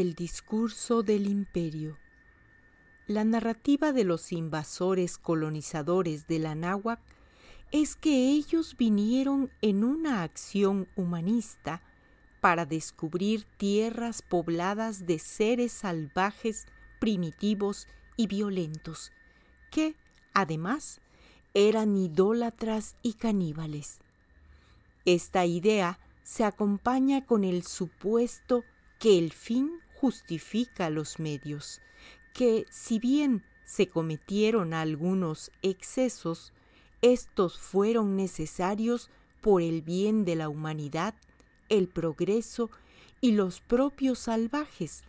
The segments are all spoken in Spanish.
El discurso del imperio. La narrativa de los invasores colonizadores de la náhuac es que ellos vinieron en una acción humanista para descubrir tierras pobladas de seres salvajes, primitivos y violentos, que, además, eran idólatras y caníbales. Esta idea se acompaña con el supuesto que el fin justifica los medios, que si bien se cometieron algunos excesos, estos fueron necesarios por el bien de la humanidad, el progreso y los propios salvajes,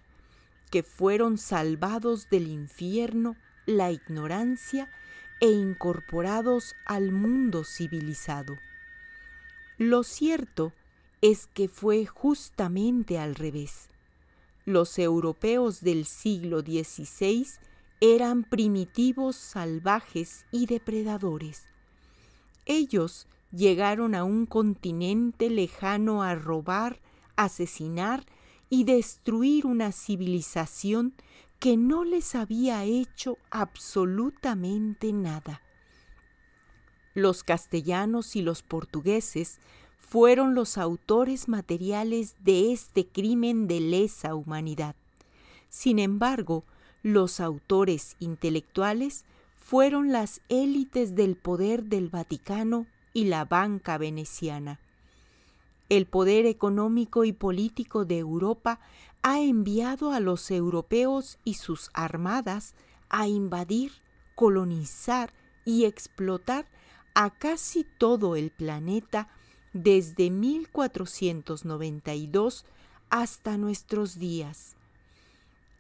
que fueron salvados del infierno, la ignorancia e incorporados al mundo civilizado. Lo cierto es que fue justamente al revés. Los europeos del siglo XVI eran primitivos, salvajes y depredadores. Ellos llegaron a un continente lejano a robar, asesinar y destruir una civilización que no les había hecho absolutamente nada. Los castellanos y los portugueses fueron los autores materiales de este crimen de lesa humanidad. Sin embargo, los autores intelectuales fueron las élites del poder del Vaticano y la banca veneciana. El poder económico y político de Europa ha enviado a los europeos y sus armadas a invadir, colonizar y explotar a casi todo el planeta desde 1492 hasta nuestros días.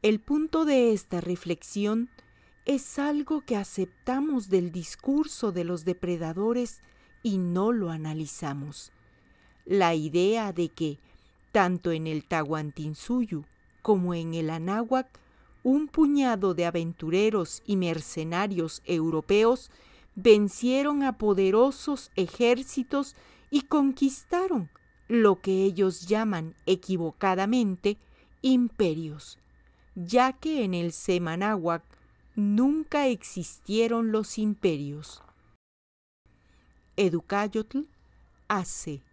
El punto de esta reflexión es algo que aceptamos del discurso de los depredadores y no lo analizamos. La idea de que, tanto en el Tahuantinsuyu como en el Anáhuac, un puñado de aventureros y mercenarios europeos vencieron a poderosos ejércitos y conquistaron lo que ellos llaman equivocadamente imperios, ya que en el Semanáhuac nunca existieron los imperios. Educayotl hace